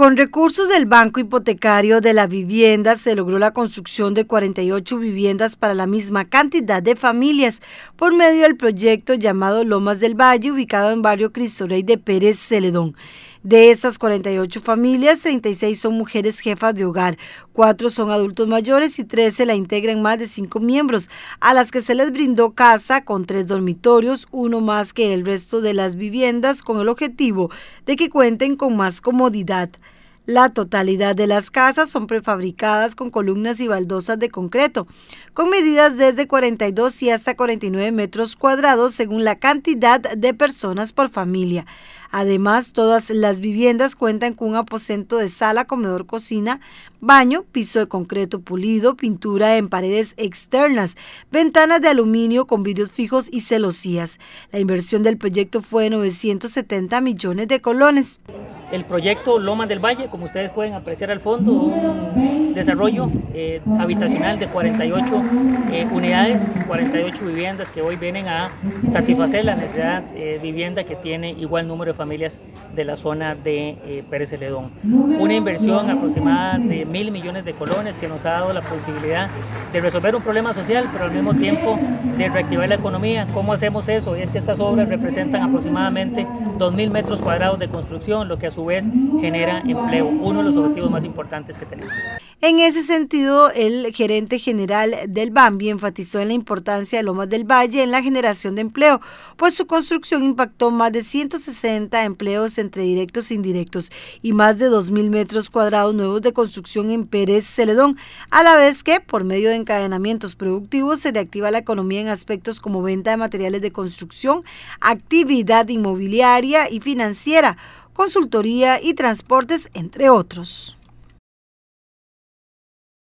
Con recursos del Banco Hipotecario de la Vivienda se logró la construcción de 48 viviendas para la misma cantidad de familias por medio del proyecto llamado Lomas del Valle, ubicado en barrio Crisorey de Pérez Celedón. De esas 48 familias, 36 son mujeres jefas de hogar, 4 son adultos mayores y 13 la integran más de 5 miembros, a las que se les brindó casa con 3 dormitorios, uno más que el resto de las viviendas, con el objetivo de que cuenten con más comodidad. La totalidad de las casas son prefabricadas con columnas y baldosas de concreto, con medidas desde 42 y hasta 49 metros cuadrados según la cantidad de personas por familia. Además, todas las viviendas cuentan con un aposento de sala, comedor, cocina, baño, piso de concreto pulido, pintura en paredes externas, ventanas de aluminio con vidrios fijos y celosías. La inversión del proyecto fue de 970 millones de colones el proyecto Loma del Valle, como ustedes pueden apreciar al fondo, un desarrollo eh, habitacional de 48 eh, unidades, 48 viviendas que hoy vienen a satisfacer la necesidad de eh, vivienda que tiene igual número de familias de la zona de Pérez Celedón. Una inversión aproximada de mil millones de colones que nos ha dado la posibilidad de resolver un problema social, pero al mismo tiempo de reactivar la economía. ¿Cómo hacemos eso? Y es que estas obras representan aproximadamente 2.000 metros cuadrados de construcción, lo que vez genera empleo, uno de los objetivos más importantes que tenemos. En ese sentido, el gerente general del BAMBI enfatizó en la importancia de Lomas del Valle en la generación de empleo, pues su construcción impactó más de 160 empleos entre directos e indirectos y más de 2.000 metros cuadrados nuevos de construcción en Pérez Celedón, a la vez que, por medio de encadenamientos productivos, se reactiva la economía en aspectos como venta de materiales de construcción, actividad inmobiliaria y financiera consultoría y transportes, entre otros.